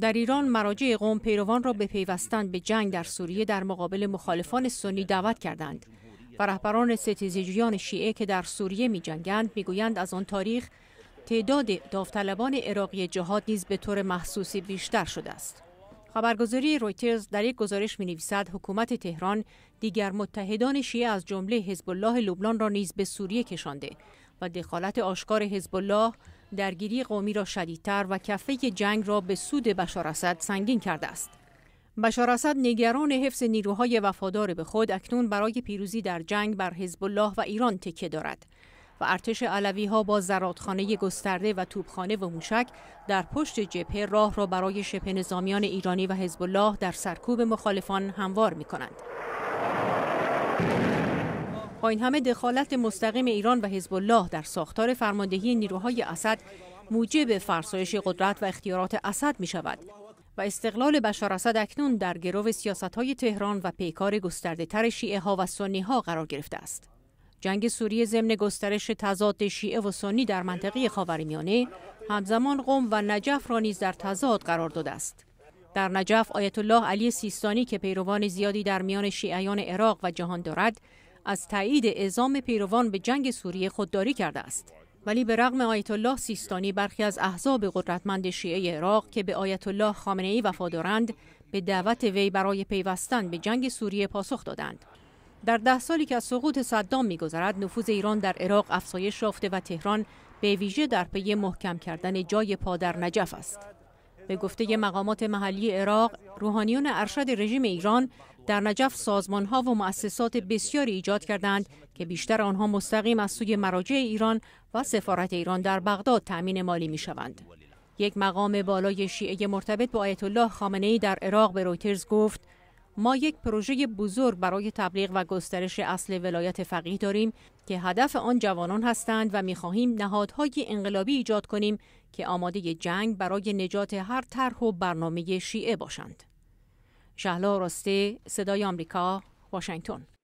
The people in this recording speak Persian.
در ایران مراجع قوم پیروان را به پیوستن به جنگ در سوریه در مقابل مخالفان سنی دعوت کردند و رهبران ستیزجویان شیعه که در سوریه می جنگند می گویند از آن تاریخ تعداد داوطلبان عراقی جهاد نیز به طور محسوسی بیشتر شده است. خبرگزاری رویترز در یک گزارش می نویسد حکومت تهران دیگر متحدان شیعه از جمله حزب الله لبنان را نیز به سوریه کشانده و دخالت آشکار حزب الله درگیری قومی را شدیدتر و کفه جنگ را به سود بشار اسد سنگین کرده است. بشار اسد نگران حفظ نیروهای وفادار به خود اکنون برای پیروزی در جنگ بر حزب الله و ایران تکیه دارد و ارتش علوی ها با زرادخانه گسترده و توپخانه و موشک در پشت جبهه راه را برای شبه نظامیان ایرانی و حزب الله در سرکوب مخالفان هموار می کنند. با این همه دخالت مستقیم ایران و حزب الله در ساختار فرماندهی نیروهای اسد موجب فرسایش قدرت و اختیارات اسد می شود و استقلال بشار اسد اکنون در گرو سیاست های تهران و پیکار گسترده تر شیعه ها و سنی ها قرار گرفته است. جنگ سوریه ضمن گسترش تضاد شیعه و سنی در منطقه خاورمیانه همزمان قوم و نجف را نیز در تضاد قرار داده است. در نجف آیت الله علی سیستانی که پیروان زیادی در میان شیعیان عراق و جهان دارد از تایید اعزام پیروان به جنگ سوریه خودداری کرده است ولی به رغم آیت الله سیستانی برخی از احزاب قدرتمند شیعه عراق که به آیت الله خامنه ای وفادارند به دعوت وی برای پیوستن به جنگ سوریه پاسخ دادند در ده سالی که از سقوط صدام میگذرد نفوذ ایران در عراق افزایش یافته و تهران به ویژه در پی محکم کردن جای پا در نجف است به گفته مقامات محلی عراق روحانیون ارشد رژیم ایران در نجف سازمان ها و مؤسسات بسیاری ایجاد کردند که بیشتر آنها مستقیم از سوی مراجع ایران و سفارت ایران در بغداد تأمین مالی می شوند. یک مقام بالای شیعه مرتبط با آیت الله خامنه ای در عراق به رویترز گفت ما یک پروژه بزرگ برای تبلیغ و گسترش اصل ولایت فقیه داریم که هدف آن جوانان هستند و میخواهیم نهادهای انقلابی ایجاد کنیم که آماده جنگ برای نجات هر طرح و برنامه شیعه باشند. شهلا راسته صدای آمریکا واشنگتن